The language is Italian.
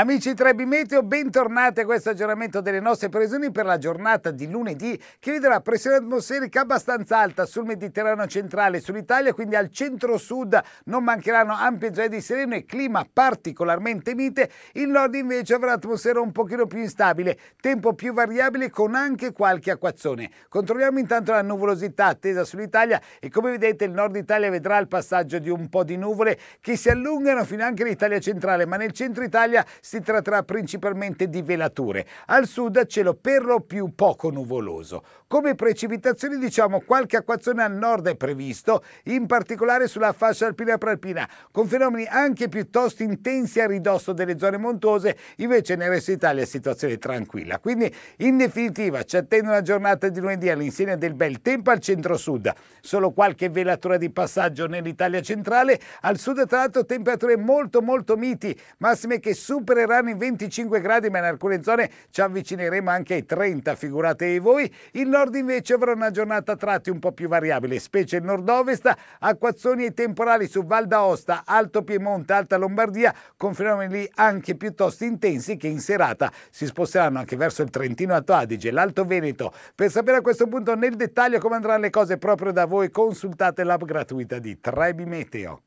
Amici Trebi Meteo, bentornati a questo aggiornamento delle nostre previsioni per la giornata di lunedì che vedrà pressione atmosferica abbastanza alta sul Mediterraneo centrale, sull'Italia, quindi al centro-sud non mancheranno ampie zone di sereno e clima particolarmente mite, il nord invece avrà atmosfera un pochino più instabile, tempo più variabile con anche qualche acquazzone. Controlliamo intanto la nuvolosità attesa sull'Italia e come vedete il nord Italia vedrà il passaggio di un po' di nuvole che si allungano fino anche all'Italia centrale, ma nel centro Italia si tratterà principalmente di velature. Al sud cielo per lo più poco nuvoloso. Come precipitazioni diciamo qualche acquazzone al nord è previsto, in particolare sulla fascia alpina prealpina, con fenomeni anche piuttosto intensi a ridosso delle zone montuose, invece nel resto d'Italia è situazione tranquilla. Quindi in definitiva ci attende una giornata di lunedì all'insieme del bel tempo al centro-sud, solo qualche velatura di passaggio nell'Italia centrale, al sud tra l'altro temperature molto molto miti, massime che superano supereranno i 25 gradi, ma in alcune zone ci avvicineremo anche ai 30, figuratevi voi. Il nord invece avrà una giornata a tratti un po' più variabile, specie il nord-ovest, acquazzoni e temporali su Val d'Aosta, Alto Piemonte, Alta Lombardia, con fenomeni anche piuttosto intensi che in serata si sposteranno anche verso il Trentino Alto Adige, l'Alto Veneto. Per sapere a questo punto nel dettaglio come andranno le cose proprio da voi, consultate l'app gratuita di Trebi Meteo.